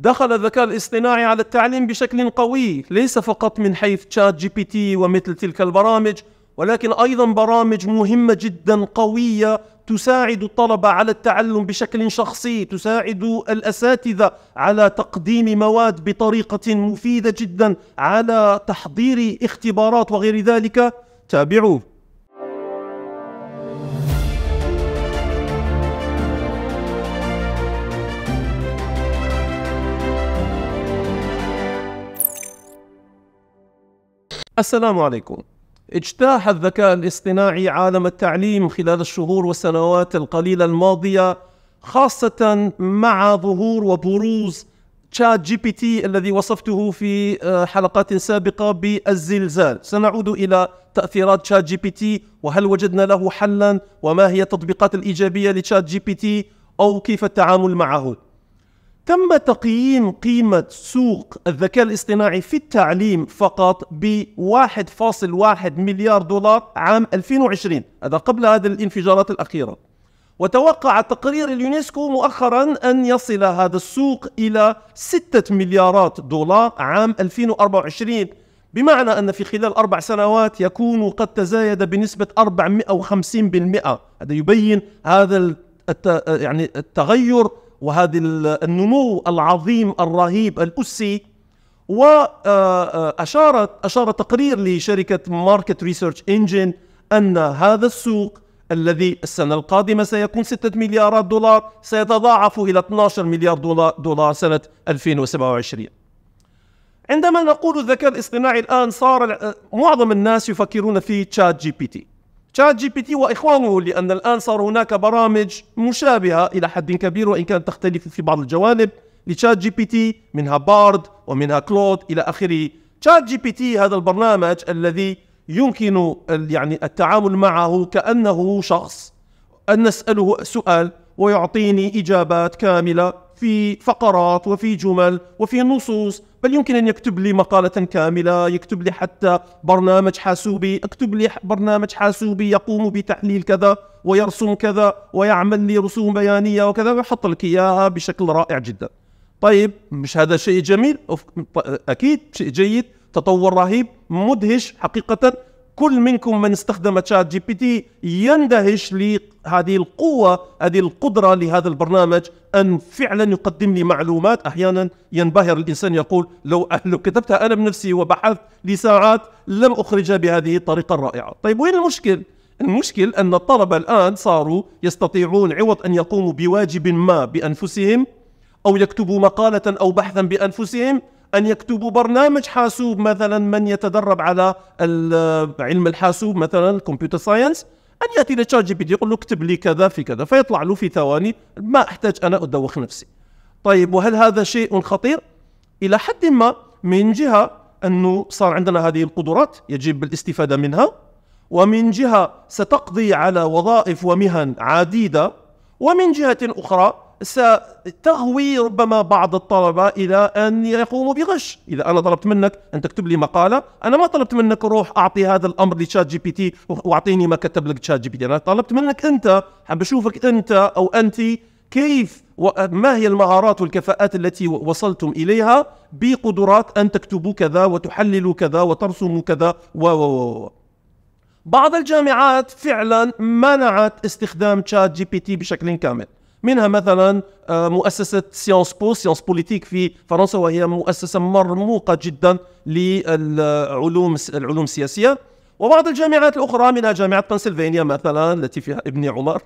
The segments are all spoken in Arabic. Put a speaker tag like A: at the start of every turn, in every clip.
A: دخل الذكاء الاصطناعي على التعليم بشكل قوي ليس فقط من حيث تشات جي بي تي ومثل تلك البرامج ولكن ايضا برامج مهمه جدا قويه تساعد الطلبه على التعلم بشكل شخصي تساعد الاساتذه على تقديم مواد بطريقه مفيده جدا على تحضير اختبارات وغير ذلك تابعوه السلام عليكم اجتاح الذكاء الاصطناعي عالم التعليم خلال الشهور والسنوات القليلة الماضية خاصة مع ظهور وبروز تشات جي بي تي الذي وصفته في آه، حلقات سابقة بالزلزال سنعود إلى تأثيرات تشات جي بي تي وهل وجدنا له حلا وما هي التطبيقات الإيجابية لتشات جي بي تي أو كيف التعامل معه تم تقييم قيمة سوق الذكاء الاصطناعي في التعليم فقط ب 1.1 مليار دولار عام 2020 هذا قبل هذه الانفجارات الأخيرة وتوقع تقرير اليونسكو مؤخرا أن يصل هذا السوق إلى 6 مليارات دولار عام 2024 بمعنى أن في خلال أربع سنوات يكون قد تزايد بنسبة 450% هذا يبين هذا يعني التغير وهذا النمو العظيم الرهيب الأسي وأشارت آه، آه، أشار تقرير لشركة ماركت ريسيرش إنجن أن هذا السوق الذي السنة القادمة سيكون 6 مليارات دولار سيتضاعف إلى 12 مليار دولار, دولار سنة 2027 عندما نقول الذكاء الاصطناعي الآن صار آه، معظم الناس يفكرون في تشات جي بي تي تشات جي بي تي واخوانه لان الان صار هناك برامج مشابهه الى حد كبير وان كانت تختلف في بعض الجوانب لتشات جي بي تي منها بارد ومنها كلود الى اخره تشات جي بي تي هذا البرنامج الذي يمكن يعني التعامل معه كانه شخص ان نساله سؤال ويعطيني اجابات كامله في فقرات وفي جمل وفي نصوص بل يمكن أن يكتب لي مقالة كاملة يكتب لي حتى برنامج حاسوبي اكتب لي برنامج حاسوبي يقوم بتحليل كذا ويرسم كذا ويعمل لي رسوم بيانية وكذا ويحط لك إياها بشكل رائع جدا طيب مش هذا شيء جميل أكيد شيء جيد تطور رهيب مدهش حقيقة كل منكم من استخدم تشات جي بي تي يندهش لهذه القوة هذه القدرة لهذا البرنامج أن فعلا يقدم لي معلومات أحيانا ينبهر الإنسان يقول لو, لو كتبتها أنا بنفسي وبحثت لساعات لم أخرجها بهذه الطريقة الرائعة طيب وين المشكل؟ المشكل أن الطلبة الآن صاروا يستطيعون عوض أن يقوموا بواجب ما بأنفسهم أو يكتبوا مقالة أو بحثا بأنفسهم أن يكتبوا برنامج حاسوب مثلا من يتدرب على علم الحاسوب مثلا الكمبيوتر ساينس أن يأتي لتشات جي بي تي يقول له اكتب لي كذا في كذا فيطلع له في ثواني ما أحتاج أنا أدوخ نفسي طيب وهل هذا شيء خطير؟ إلى حد ما من جهة أنه صار عندنا هذه القدرات يجب الاستفادة منها ومن جهة ستقضي على وظائف ومهن عديدة ومن جهة أخرى ستهوي ربما بعض الطلبة إلى أن يقوموا بغش إذا أنا طلبت منك أن تكتب لي مقالة أنا ما طلبت منك روح أعطي هذا الأمر لشات جي بي تي وأعطيني ما كتب لك شات جي بي تي أنا طلبت منك أنت حاب أشوفك أنت أو أنت كيف وما هي المهارات والكفاءات التي وصلتم إليها بقدرات أن تكتبوا كذا وتحللوا كذا وترسموا كذا و و بعض الجامعات فعلا منعت استخدام تشات جي بي تي بشكل كامل منها مثلا آه، مؤسسة سيانس بو سيانس بوليتيك في فرنسا وهي مؤسسة مرموقة جدا للعلوم العلوم السياسية وبعض الجامعات الأخرى منها جامعة بنسلفانيا مثلا التي فيها ابن عمر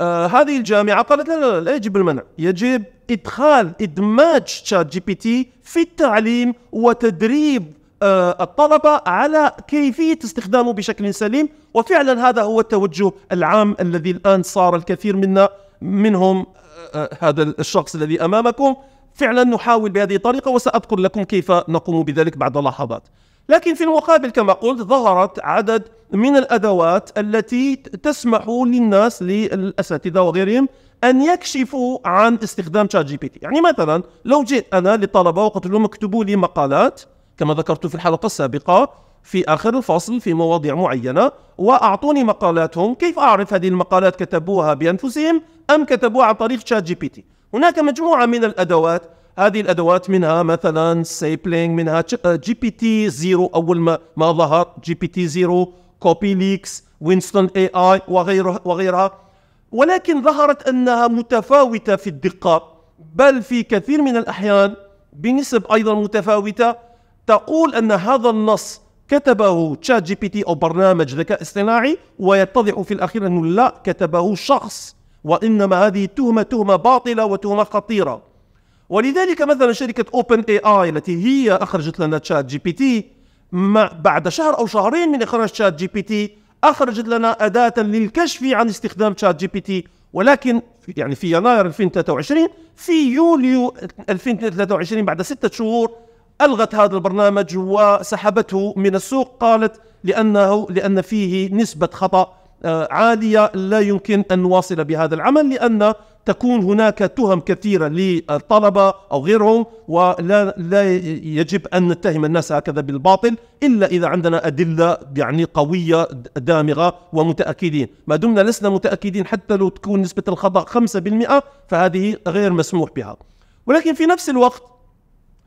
A: آه، هذه الجامعة قالت لا, لا لا يجب المنع يجب إدخال إدماج تشات جي بي تي في التعليم وتدريب آه، الطلبة على كيفية استخدامه بشكل سليم وفعلا هذا هو التوجه العام الذي الآن صار الكثير منا منهم آه، آه، هذا الشخص الذي امامكم فعلا نحاول بهذه الطريقه وساذكر لكم كيف نقوم بذلك بعد لحظات. لكن في المقابل كما قلت ظهرت عدد من الادوات التي تسمح للناس للاساتذه وغيرهم ان يكشفوا عن استخدام شات جي بي تي، يعني مثلا لو جئت انا للطلبه وقلت لهم اكتبوا لي مقالات كما ذكرت في الحلقه السابقه في آخر الفصل في مواضيع معينة وأعطوني مقالاتهم كيف أعرف هذه المقالات كتبوها بأنفسهم أم كتبوها عن طريق شات جي بي تي هناك مجموعة من الأدوات هذه الأدوات منها مثلا سيبلينج منها جي بي تي زيرو أول ما, ما ظهر جي بي تي زيرو كوبي ليكس وينستون اي اي وغيره وغيرها ولكن ظهرت أنها متفاوتة في الدقة بل في كثير من الأحيان بنسب أيضا متفاوتة تقول أن هذا النص كتبه تشات جي بي تي أو برنامج ذكاء اصطناعي ويتضح في الأخير أنه لا كتبه شخص وإنما هذه تهمة تهمة باطلة وتهمة خطيرة ولذلك مثلا شركة أوبن اي اي التي هي أخرجت لنا تشات جي بي تي بعد شهر أو شهرين من إخراج تشات جي بي تي أخرجت لنا أداة للكشف عن استخدام تشات جي بي تي ولكن يعني في يناير 2023 في يوليو 2023 بعد ستة شهور ألغت هذا البرنامج وسحبته من السوق قالت لأنه لأن فيه نسبة خطأ آه، عالية لا يمكن أن نواصل بهذا العمل لأن تكون هناك تهم كثيرة للطلبة أو غيرهم ولا لا يجب أن نتهم الناس هكذا بالباطل إلا إذا عندنا أدلة يعني قوية دامغة ومتأكدين ما دمنا لسنا متأكدين حتى لو تكون نسبة الخطأ 5% فهذه غير مسموح بها ولكن في نفس الوقت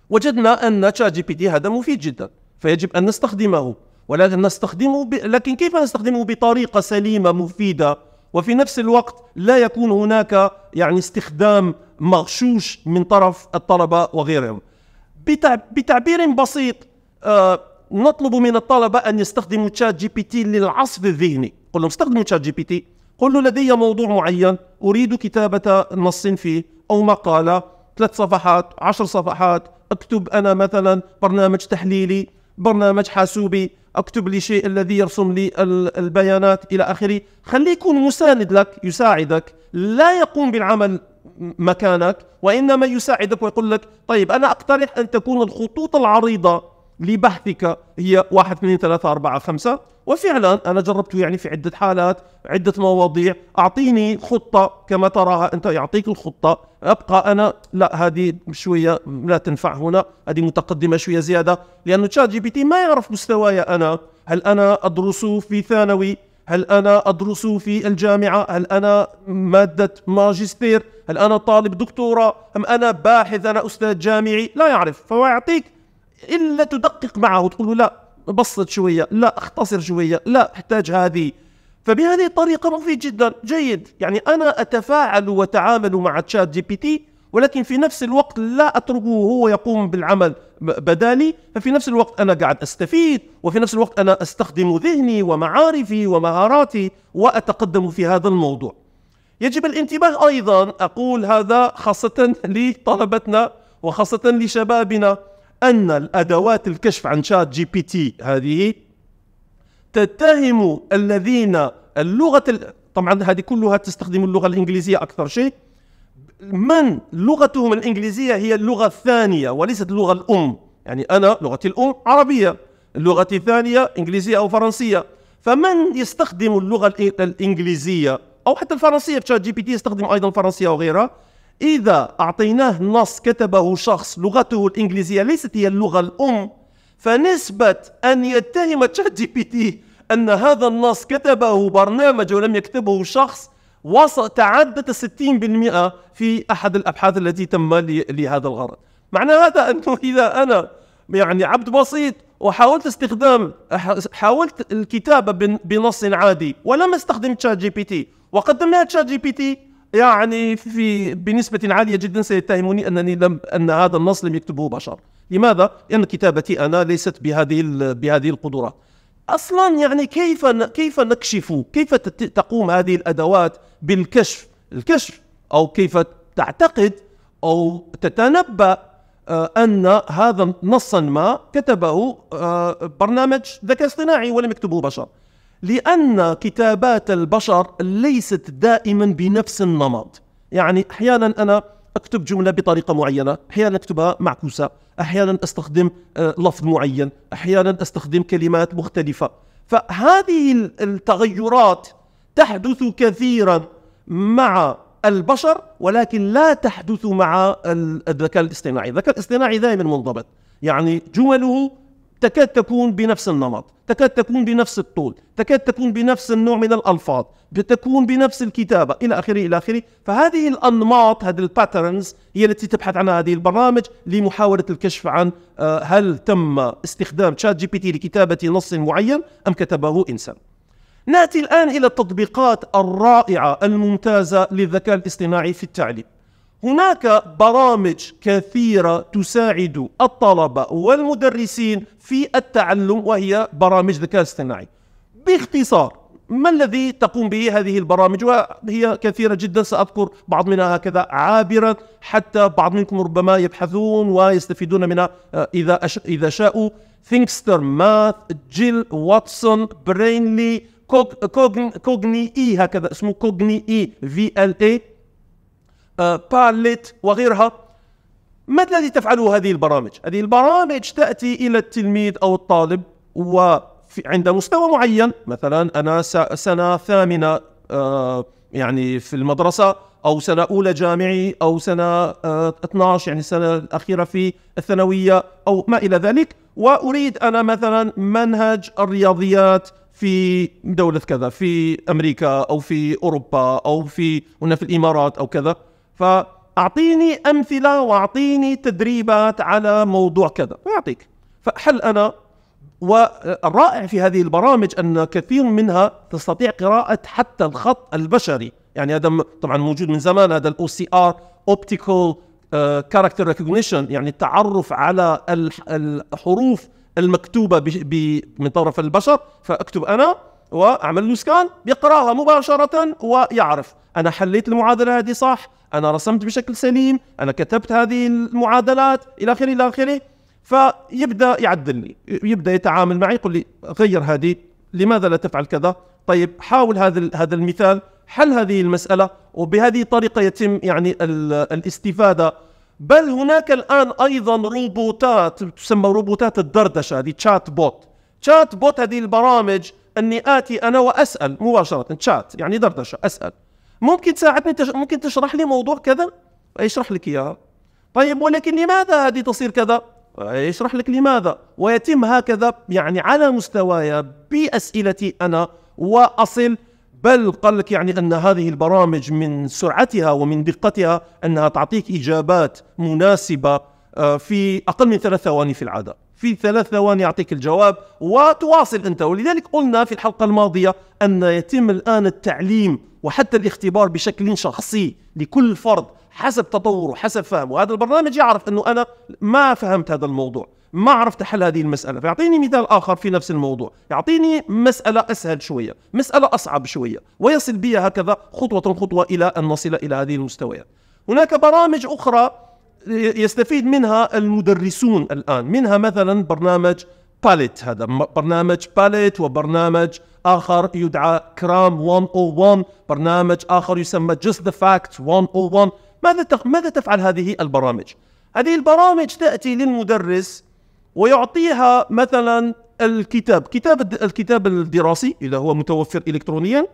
A: وجدنا أن تشات جي بي تي هذا مفيد جدا فيجب أن نستخدمه ولكن نستخدمه ب... لكن كيف نستخدمه بطريقة سليمة مفيدة وفي نفس الوقت لا يكون هناك يعني استخدام مغشوش من طرف الطلبة وغيرهم بتع... بتعبير بسيط آه نطلب من الطلبة أن يستخدموا تشات جي بي تي للعصف الذهني قل لهم استخدموا تشات جي بي تي قل له لدي موضوع معين أريد كتابة نص فيه أو مقالة ثلاث صفحات عشر صفحات اكتب انا مثلا برنامج تحليلي برنامج حاسوبي اكتب لي شيء الذي يرسم لي البيانات الى اخره خليه يكون مساند لك يساعدك لا يقوم بالعمل مكانك وانما يساعدك ويقول لك طيب انا اقترح ان تكون الخطوط العريضه لبحثك هي 1 2 3 4 5 وفعلا انا جربته يعني في عده حالات عده مواضيع اعطيني خطه كما تراها انت يعطيك الخطه ابقى انا لا هذه شويه لا تنفع هنا هذه متقدمه شويه زياده لانه تشات جي بي تي ما يعرف مستوايا انا هل انا ادرس في ثانوي هل انا ادرس في الجامعه هل انا ماده ماجستير هل انا طالب دكتوره ام انا باحث انا استاذ جامعي لا يعرف فهو يعطيك الا تدقق معه وتقول له لا بسط شويه لا اختصر شويه لا احتاج هذه فبهذه الطريقه مفيد جدا جيد يعني انا اتفاعل واتعامل مع تشات جي بي تي ولكن في نفس الوقت لا اتركه هو يقوم بالعمل بدالي ففي نفس الوقت انا قاعد استفيد وفي نفس الوقت انا استخدم ذهني ومعارفي ومهاراتي واتقدم في هذا الموضوع يجب الانتباه ايضا اقول هذا خاصه لطلبتنا وخاصه لشبابنا ان الادوات الكشف عن شات جي بي تي هذه تتهم الذين اللغه طبعا هذه كلها تستخدم اللغه الانجليزيه اكثر شيء من لغتهم الانجليزيه هي اللغه الثانيه وليست اللغه الام يعني انا لغتي الام عربيه لغتي الثانيه انجليزيه او فرنسيه فمن يستخدم اللغه الانجليزيه او حتى الفرنسيه في شات جي بي تي يستخدم ايضا الفرنسيه وغيرها إذا أعطيناه نص كتبه شخص لغته الإنجليزية ليست هي اللغة الأم فنسبة أن يتهم تشات جي بي تي أن هذا النص كتبه برنامج ولم يكتبه شخص وصل تعدت 60% في أحد الأبحاث التي تم لهذا الغرض معنى هذا أنه إذا أنا يعني عبد بسيط وحاولت استخدام حاولت الكتابة بنص عادي ولم استخدم تشات جي بي تي وقدمناها تشات جي بي تي يعني في بنسبة عالية جدا سيتهموني أنني لم أن هذا النص لم يكتبه بشر لماذا؟ لأن كتابتي أنا ليست بهذه بهذه القدرات أصلا يعني كيف كيف نكشف كيف تقوم هذه الأدوات بالكشف الكشف أو كيف تعتقد أو تتنبأ آه، أن هذا نصا ما كتبه آه، برنامج ذكاء اصطناعي ولم يكتبه بشر لأن كتابات البشر ليست دائما بنفس النمط يعني أحيانا أنا أكتب جملة بطريقة معينة أحيانا أكتبها معكوسة أحيانا أستخدم آه، لفظ معين أحيانا أستخدم كلمات مختلفة فهذه التغيرات تحدث كثيرا مع البشر ولكن لا تحدث مع الذكاء الاصطناعي الذكاء الاصطناعي دائما منضبط يعني جمله تكاد تكون بنفس النمط تكاد تكون بنفس الطول تكاد تكون بنفس النوع من الألفاظ تكون بنفس الكتابة إلى آخره إلى آخره فهذه الأنماط هذه الباترنز هي التي تبحث عنها هذه البرامج لمحاولة الكشف عن آه، هل تم استخدام تشات جي بي تي لكتابة نص معين أم كتبه إنسان ناتي الآن إلى التطبيقات الرائعة الممتازة للذكاء الاصطناعي في التعليم هناك برامج كثيرة تساعد الطلبة والمدرسين في التعلم وهي برامج ذكاء اصطناعي باختصار ما الذي تقوم به هذه البرامج وهي كثيرة جدا سأذكر بعض منها هكذا عابرا حتى بعض منكم ربما يبحثون ويستفيدون منها آه، إذا إذا شاءوا ثينكستر ماث جيل واتسون برينلي كوغني اي هكذا اسمه كوغني اي في ال اي باليت آه، وغيرها ما الذي تفعله هذه البرامج؟ هذه البرامج تأتي إلى التلميذ أو الطالب و عند مستوى معين مثلا أنا سنة ثامنة آه، يعني في المدرسة أو سنة أولى جامعي أو سنة 12 آه، يعني السنة الأخيرة في الثانوية أو ما إلى ذلك وأريد أنا مثلا منهج الرياضيات في دولة كذا في أمريكا أو في أوروبا أو في هنا في الإمارات أو كذا فأعطيني أمثلة وأعطيني تدريبات على موضوع كذا ويعطيك فهل أنا والرائع في هذه البرامج أن كثير منها تستطيع قراءة حتى الخط البشري يعني هذا طبعا موجود من زمان هذا الاو سي ار اوبتيكال كاركتر ريكوجنيشن يعني التعرف على الحروف المكتوبه ب من طرف البشر فاكتب انا واعمل له سكان بيقراها مباشره ويعرف انا حليت المعادله هذه صح انا رسمت بشكل سليم انا كتبت هذه المعادلات الى اخره الى اخره فيبدا يعدلني يبدا يتعامل معي يقول لي غير هذه لماذا لا تفعل كذا طيب حاول هذا هذا المثال حل هذه المساله وبهذه الطريقه يتم يعني الاستفاده بل هناك الان ايضا روبوتات تسمى روبوتات الدردشه هذه تشات بوت تشات بوت هذه البرامج اني اتي انا واسال مباشره تشات يعني دردشه اسال ممكن تساعدني تش... ممكن تشرح لي موضوع كذا يشرح لك اياه طيب ولكن لماذا هذه تصير كذا يشرح لك لماذا ويتم هكذا يعني على مستواي باسئلتي انا واصل بل قال لك يعني ان هذه البرامج من سرعتها ومن دقتها انها تعطيك اجابات مناسبه آه، في اقل من ثلاث ثواني في العاده في ثلاث ثواني يعطيك الجواب وتواصل أنت ولذلك قلنا في الحلقة الماضية أن يتم الآن التعليم وحتى الاختبار بشكل شخصي لكل فرد حسب تطوره حسب فهمه هذا البرنامج يعرف أنه أنا ما فهمت هذا الموضوع ما عرفت حل هذه المسألة فيعطيني مثال آخر في نفس الموضوع يعطيني مسألة أسهل شوية مسألة أصعب شوية ويصل بي هكذا خطوة خطوة إلى أن نصل إلى هذه المستويات هناك برامج أخرى يستفيد منها المدرسون الآن منها مثلا برنامج باليت هذا برنامج باليت وبرنامج آخر يدعى كرام 101 برنامج آخر يسمى Just the Facts 101 ماذا ماذا تفعل هذه البرامج؟ هذه البرامج تأتي للمدرس ويعطيها مثلا الكتاب كتاب الكتاب الدراسي إذا هو متوفر إلكترونيا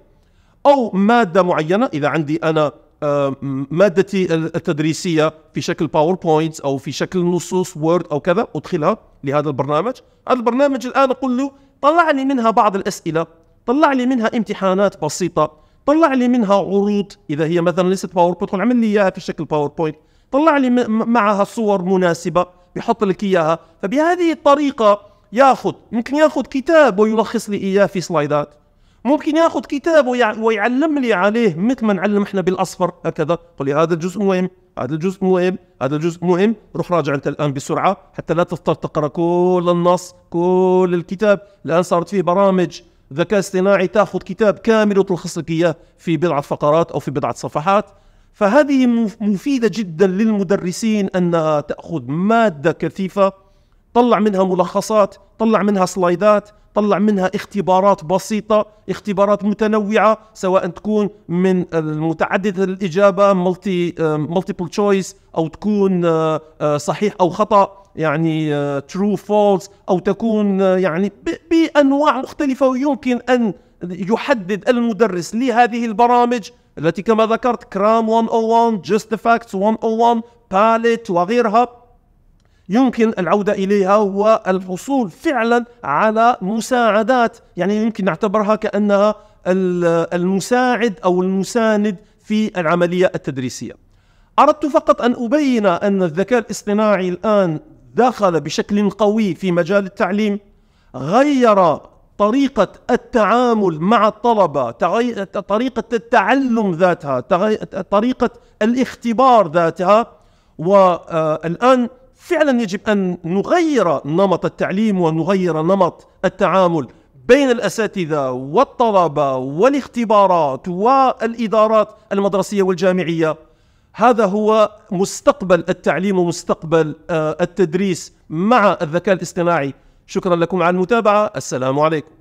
A: أو مادة معينة إذا عندي أنا آه، مادتي التدريسيه في شكل باوربوينت او في شكل نصوص وورد او كذا ادخلها لهذا البرنامج هذا البرنامج الان اقول له طلع لي منها بعض الاسئله طلع لي منها امتحانات بسيطه طلع لي منها عروض اذا هي مثلا ليست باوربوينت اعمل لي اياها في شكل باوربوينت طلع لي معها صور مناسبه بحط لك اياها فبهذه الطريقه ياخذ ممكن ياخذ كتاب ويلخص لي اياه في سلايدات ممكن ياخذ كتاب ويعلم لي عليه مثل ما نعلم احنا بالاصفر هكذا قل لي هذا الجزء مهم هذا الجزء مهم هذا الجزء مهم روح راجع انت الان بسرعه حتى لا تضطر تقرا كل النص كل الكتاب الان صارت فيه برامج ذكاء اصطناعي تاخذ كتاب كامل وتلخص لك اياه في بضعه فقرات او في بضعه صفحات فهذه مفيده جدا للمدرسين انها تاخذ ماده كثيفه طلع منها ملخصات طلع منها سلايدات طلع منها اختبارات بسيطة اختبارات متنوعة سواء تكون من متعددة الإجابة آه، multiple choice أو تكون آه، آه، صحيح أو خطأ يعني ترو فولس أو تكون يعني بأنواع مختلفة ويمكن أن يحدد المدرس لهذه البرامج التي كما ذكرت كرام 101 جست فاكتس 101 باليت وغيرها يمكن العودة إليها والحصول فعلا على مساعدات يعني يمكن نعتبرها كأنها المساعد أو المساند في العملية التدريسية أردت فقط أن أبين أن الذكاء الاصطناعي الآن دخل بشكل قوي في مجال التعليم غير طريقة التعامل مع الطلبة طريقة التعلم ذاتها طريقة الاختبار ذاتها والآن آه، فعلا يجب أن نغير نمط التعليم ونغير نمط التعامل بين الأساتذة والطلبة والاختبارات والإدارات المدرسية والجامعية هذا هو مستقبل التعليم ومستقبل آه، التدريس مع الذكاء الاصطناعي شكرا لكم على المتابعة السلام عليكم